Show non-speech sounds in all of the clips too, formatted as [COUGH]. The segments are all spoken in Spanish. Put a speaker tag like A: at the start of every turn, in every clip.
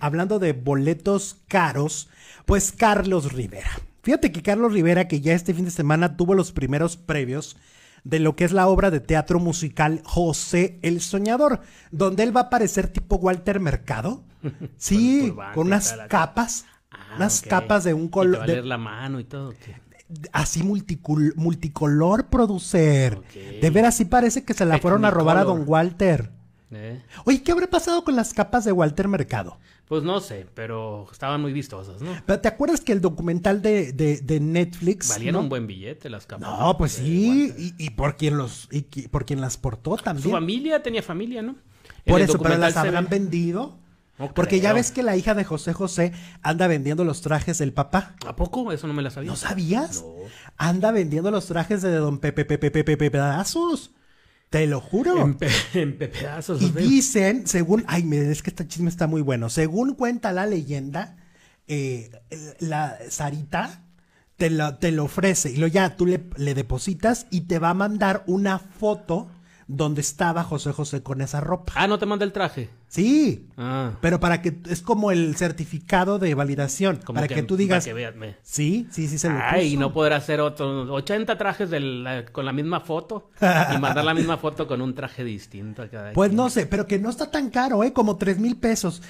A: hablando de boletos caros, pues Carlos Rivera. Fíjate que Carlos Rivera, que ya este fin de semana tuvo los primeros previos de lo que es la obra de teatro musical José el Soñador, donde él va a aparecer tipo Walter Mercado, [LAUGHS] sí, con, unas capas, ah, unas capas de un color.
B: la mano y todo.
A: así multicolor, multicolor producer. De veras, sí parece que se la fueron a robar a Don Walter. Oye, ¿qué habrá pasado con las capas de Walter Mercado?
B: Pues no sé, pero estaban muy vistosas, ¿no?
A: Pero ¿te acuerdas que el documental de, Netflix. Valieron un buen billete las capas. No, pues sí, y, por quien los, y, por quien las portó también. Su
B: familia tenía familia, ¿no?
A: por eso, pero las habrán
B: vendido.
A: porque ya ves que la hija de José José anda vendiendo los trajes del papá. ¿A poco? Eso no me la sabía. ¿No sabías? Anda vendiendo los trajes de Don Pepe Pepe Pepe Pedazos. Te lo juro. En, [LAUGHS] pedazos. Y dicen, según, ay, mire, es que este chisme está muy bueno. Según cuenta la leyenda, eh, eh, la Sarita te lo, te ofrece y lo ya tú le, le depositas y te va a mandar una foto donde estaba José José con esa ropa.
B: Ah, no te manda el traje.
A: Sí. Ah. Pero para que es como el certificado de validación. para que, tú digas. Sí, sí, sí se lo Ay, y no
B: podrá hacer otros 80 trajes con la misma foto [LAUGHS] y mandar la misma foto con un traje distinto Pues no sé,
A: pero que no está tan caro, ¿eh? Como 3 mil pesos.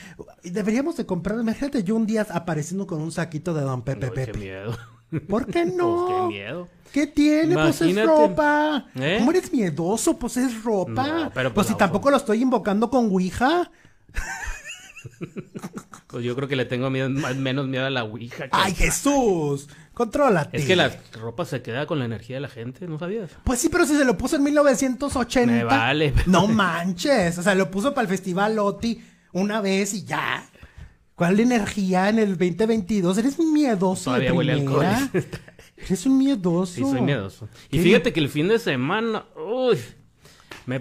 A: Deberíamos de comprar. Imagínate yo un día apareciendo con un saquito de Don Pepe Pepe. miedo. ¿Por qué [LAUGHS] pues, no? qué miedo. ¿Qué tiene? Pues es ropa. ¿Eh? ¿Cómo eres miedoso? Pues es ropa. Pues, pues, si tampoco pues. lo estoy invocando con Ouija. [LAUGHS]
B: Pues yo creo que le tengo menos miedo a la Ouija. ¡Ay,
A: Jesús! Contrólate. Es que la
B: ropa se queda con la energía de la gente, ¿no sabías?
A: Pues sí, pero si se lo puso en 1980. Me vale. [LAUGHS] No manches. O sea, lo puso para el festival Loti una vez y ya. ¿Cuál energía en el 2022? Eres un miedoso. Todavía huele alcohol. [LAUGHS] Eres un miedoso. Sí, soy miedoso. Y fíjate
B: que el fin de semana. Uy.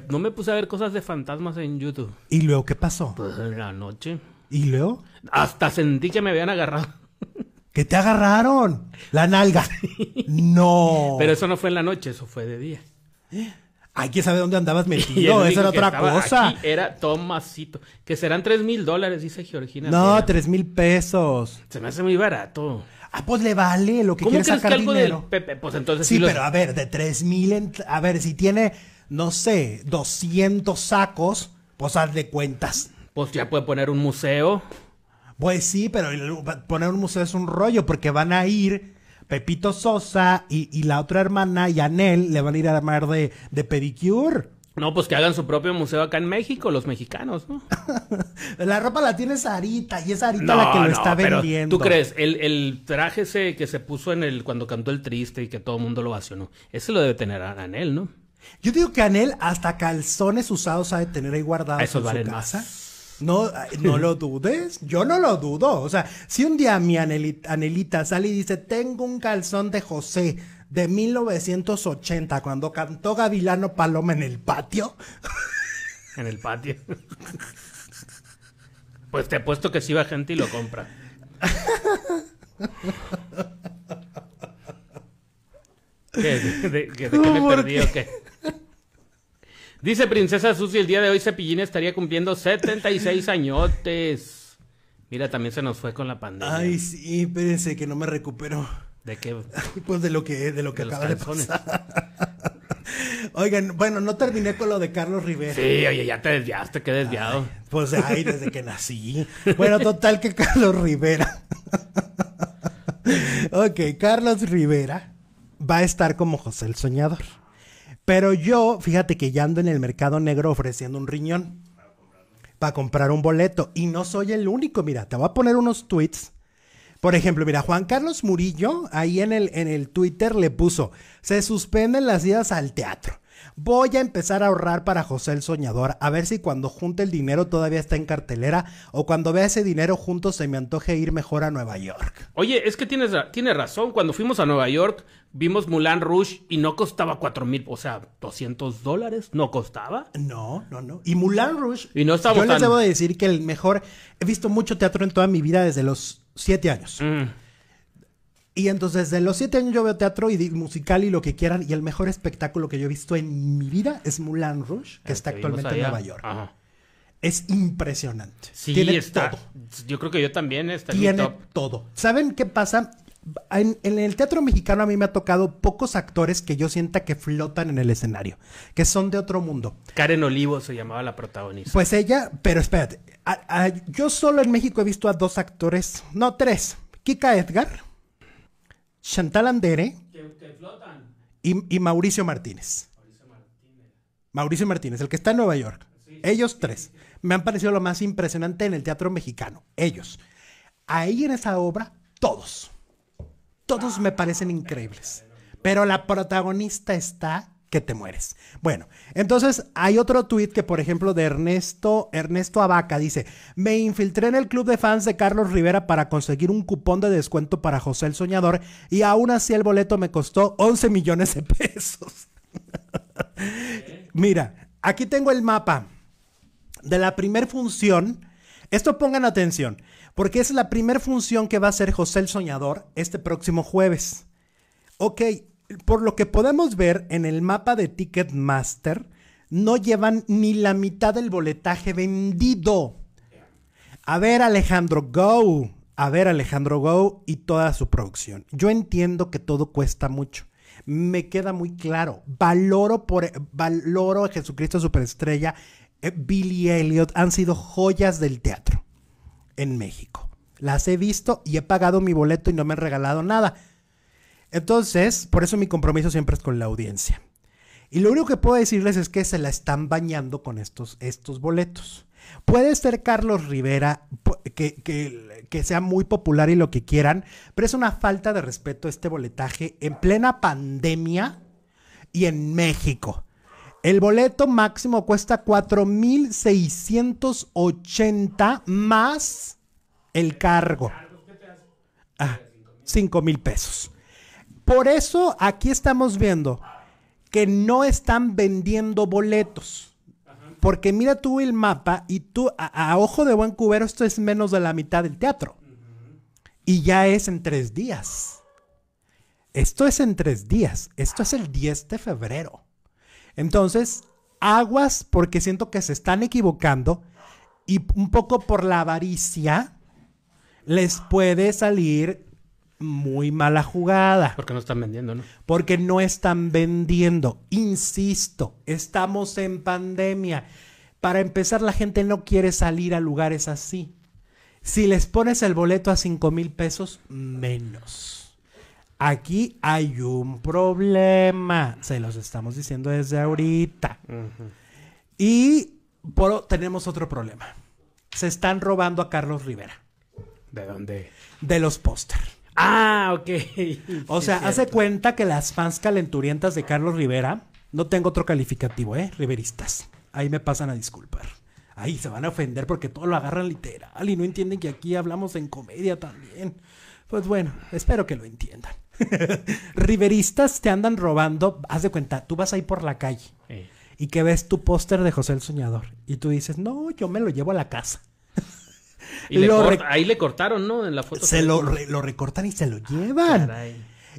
B: no me puse a ver cosas de fantasmas en YouTube.
A: ¿Y luego qué pasó? Pues en la noche. ¿Y luego?
B: Hasta sentí que me habían agarrado.
A: [LAUGHS] ¿Qué te agarraron? La nalga. No. Pero
B: eso no fue en la noche, eso fue de día. ¿Eh?
A: Hay que saber dónde andabas [LAUGHS] metido. Esa era otra cosa.
B: era Tomasito. Que serán tres mil dólares, dice Georgina. No,
A: tres mil pesos. Se me hace
B: muy barato.
A: Ah, pues le vale lo que ¿Cómo sacar que algo dinero. Pepe? Pues entonces sí, pero a ver, de tres mil. A ver, si tiene, no sé, 200 sacos, pues haz de cuentas. Pues ya puede poner un museo. Pues sí, pero poner un museo es un rollo porque van a ir Pepito Sosa y, la otra hermana, Yanel, le van a ir a armar de, de pedicure.
B: No, pues que hagan su propio museo acá en México, los mexicanos, ¿no?
A: [LAUGHS] la ropa la tiene Sarita y es Sarita la que lo está vendiendo. Pero ¿Tú crees?
B: El, el, traje ese que se puso en el cuando cantó el triste y que todo el mundo lo vacionó, ese lo debe tener Anel, ¿no?
A: Yo digo que Anel hasta calzones usados ha de tener ahí guardados en su casa. No, eh, no lo dudes, yo no lo dudo. O sea, si un día mi anelita, sale y dice, tengo un calzón de José de 1980, cuando cantó Gavilano Paloma en el patio.
B: En el patio. Pues te apuesto que si va gente y lo compra. ¿Qué, de, qué me perdí o qué? Dice Princesa Susi, el día de hoy Cepillín estaría cumpliendo 76 [LAUGHS] añotes. Mira, también se nos fue con la pandemia. Ay,
A: sí, espérense que no me recupero. ¿De qué? Pues de lo que, de lo que acaba de pasar. [LAUGHS] Oigan, bueno, no terminé con lo de Carlos Rivera. Sí, oye,
B: ya te desviaste, qué desviado. pues ay, desde que nací. Bueno,
A: total que Carlos Rivera. [LAUGHS] ok, Carlos Rivera va a estar como José el Soñador. Pero yo, fíjate que ya ando en el mercado negro ofreciendo un riñón para comprar un boleto. Y no soy el único, mira, te voy a poner unos tweets. Por ejemplo, mira, Juan Carlos Murillo ahí en el, en el Twitter le puso, se suspenden las idas al teatro. Voy a empezar a ahorrar para José el Soñador, a ver si cuando junte el dinero todavía está en cartelera o cuando vea ese dinero junto se me antoje ir mejor a Nueva York.
B: Oye, es que tienes, razón, cuando fuimos a Nueva York vimos Mulan Rush y no costaba cuatro mil, o sea, 200 dólares, no costaba.
A: No, no, no. Y Mulan Rush, y no yo les debo decir que el mejor, he visto mucho teatro en toda mi vida desde los siete años. Mm. Y entonces desde los siete años yo veo teatro y musical y lo que quieran. Y el mejor espectáculo que yo he visto en mi vida es Mulan Rush que ah, está actualmente en Nueva York. Es impresionante. Sí, Tiene
B: Todo. Yo creo que yo también está Tiene
A: todo. ¿Saben qué pasa? En, el teatro mexicano a mí me ha tocado pocos actores que yo sienta que flotan en el escenario, que son de otro mundo.
B: Karen Olivo se llamaba la protagonista. Pues
A: ella, pero espérate, yo solo en México he visto a dos actores, no tres, Kika Edgar Chantal Andere Y, Mauricio Martínez. Mauricio Martínez. Mauricio Martínez, el que está en Nueva York. ellos tres. Me han parecido lo más impresionante en el teatro mexicano. Ellos. Ahí en esa obra, todos. Todos ah, me parecen increíbles. Pero la protagonista está que te mueres. Bueno, entonces hay otro tuit que, por ejemplo, de Ernesto, Ernesto Abaca dice: Me infiltré en el club de fans de Carlos Rivera para conseguir un cupón de descuento para José el Soñador y aún así el boleto me costó 11 millones de pesos. [LAUGHS] Mira, aquí tengo el mapa de la primer función. Esto pongan atención, porque es la primer función que va a hacer José el Soñador este próximo jueves. Ok, por lo que podemos ver en el mapa de Ticketmaster, no llevan ni la mitad del boletaje vendido. A ver, Alejandro Go. A ver, Alejandro Go y toda su producción. Yo entiendo que todo cuesta mucho. Me queda muy claro. Valoro, por, valoro a Jesucristo Superestrella, eh, Billy Elliot. Han sido joyas del teatro en México. Las he visto y he pagado mi boleto y no me han regalado nada. Entonces, por eso mi compromiso siempre es con la audiencia. Y lo único que puedo decirles es que se la están bañando con estos, boletos. Puede ser Carlos Rivera, que, sea muy popular y lo que quieran, pero es una falta de respeto este boletaje en plena pandemia y en México. El boleto máximo cuesta 4,680 más el cargo. $5,000 ah, mil pesos. Por eso aquí estamos viendo que no están vendiendo boletos. Porque mira tú el mapa y tú, a, ojo de buen cubero, esto es menos de la mitad del teatro. Y ya es en tres días. Esto es en tres días. Esto es el 10 de febrero. Entonces, aguas porque siento que se están equivocando y un poco por la avaricia les puede salir muy mala jugada. Porque no están vendiendo, ¿no? Porque no están vendiendo. Insisto, estamos en pandemia. Para empezar, la gente no quiere salir a lugares así. Si les pones el boleto a 5 mil pesos, menos. Aquí hay un problema. Se los estamos diciendo desde ahorita. Y tenemos otro problema. Se están robando a Carlos Rivera.
B: ¿De dónde?
A: De los pósters.
B: Ah, ok. O sea, hace
A: cuenta que las fans calenturientas de Carlos Rivera, no tengo otro calificativo, ¿eh? Riveristas. Ahí me pasan a disculpar. Ahí se van a ofender porque todo lo agarran literal y no entienden que aquí hablamos en comedia también. Pues bueno, espero que lo entiendan. [LAUGHS] Riveristas te andan robando, haz de cuenta, tú vas ahí por la calle eh. y que ves tu póster de José el Soñador y tú dices, no, yo me lo llevo a la casa. Y
B: ahí le cortaron, ¿no? En la foto. Se lo, lo,
A: recortan y se lo llevan.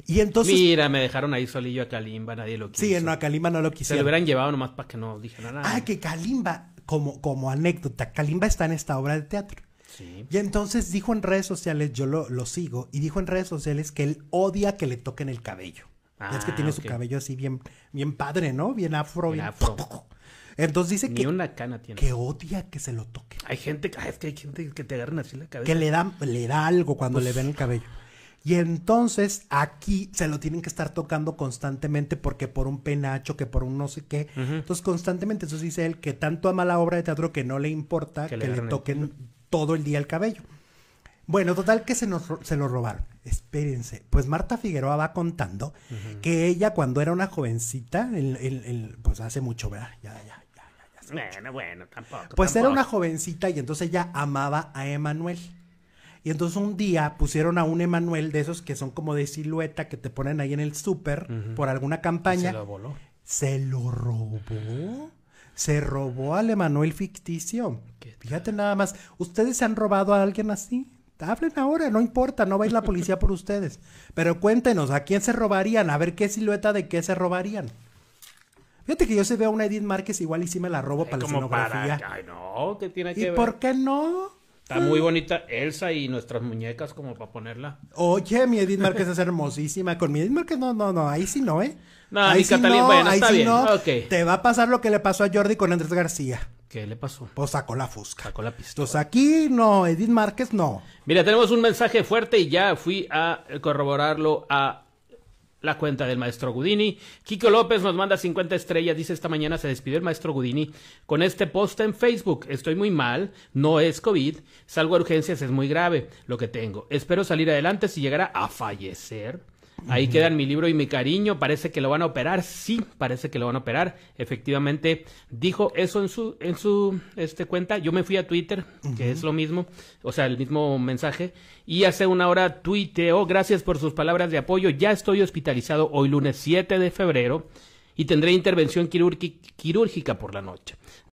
A: Y entonces. Mira,
B: me dejaron ahí solillo a Kalimba, nadie lo quiso. Sí, no, a Kalimba no lo quisieron. Se lo hubieran llevado nomás para que no dijera nada.
A: Ah, que Kalimba, como, como anécdota, Kalimba está en esta obra de teatro. Sí. Y entonces dijo en redes sociales, yo lo, lo, sigo, y dijo en redes sociales que él odia que le toquen el cabello. Ah, es que tiene su cabello así bien, bien padre, ¿no? Bien afro, bien. bien afro. [LAUGHS] Entonces dice que. una Que odia que se lo toque. Hay gente, ah, que hay gente que te agarran así la cabeza. Que le da, le algo cuando le ven el cabello. Y entonces aquí se lo tienen que estar tocando constantemente porque por un penacho, que por un no sé qué. Entonces constantemente, eso dice él que tanto ama la obra de teatro que no le importa que, le, toquen todo el día el cabello. Bueno, total que se, se lo robaron. Espérense. Pues Marta Figueroa va contando que ella cuando era una jovencita, el, pues hace mucho, ¿verdad? Ya, ya, ya.
B: ya, bueno, bueno, tampoco. Pues era una
A: jovencita y entonces ella amaba a Emanuel. Y entonces un día pusieron a un Emanuel de esos que son como de silueta que te ponen ahí en el súper por alguna campaña. Se lo voló. Se lo robó. Se robó al Emanuel ficticio. Fíjate nada más. ¿Ustedes se han robado a alguien así? hablen ahora, no importa, no va a ir la policía por ustedes. Pero cuéntenos, ¿a quién se robarían? A ver qué silueta de qué se robarían. Fíjate que yo se veo a una Edith Márquez igual y si me la robo para la escenografía.
B: Ay, no, ¿qué tiene que ¿Y por
A: qué no? Está muy
B: bonita Elsa y nuestras muñecas como para ponerla.
A: Oye, mi Edith Márquez es hermosísima. Con mi Edith Márquez, no, no, no, ahí sí no, ¿eh? ahí sí no, ahí sí no. Te va a pasar lo que le pasó a Jordi con Andrés García. ¿Qué le pasó? Pues sacó la fusca. Sacó la pistola. Entonces pues aquí no, Edith Márquez no.
B: Mira, tenemos un mensaje fuerte y ya fui a corroborarlo a la cuenta del maestro Gudini. Kiko López nos manda 50 estrellas. Dice esta mañana se despidió el maestro Gudini con este post en Facebook. Estoy muy mal, no es COVID. Salgo a urgencias, es muy grave lo que tengo. Espero salir adelante si llegara a fallecer. Ahí quedan mi libro y mi cariño. Parece que lo van a operar. Sí, parece que lo van a operar. Efectivamente, dijo eso en su, en su este, cuenta. Yo me fui a Twitter, que es lo mismo, o sea, el mismo mensaje. Y hace una hora tuiteó, gracias por sus palabras de apoyo. Ya estoy hospitalizado hoy lunes 7 de febrero y tendré intervención quirúrgica por la noche.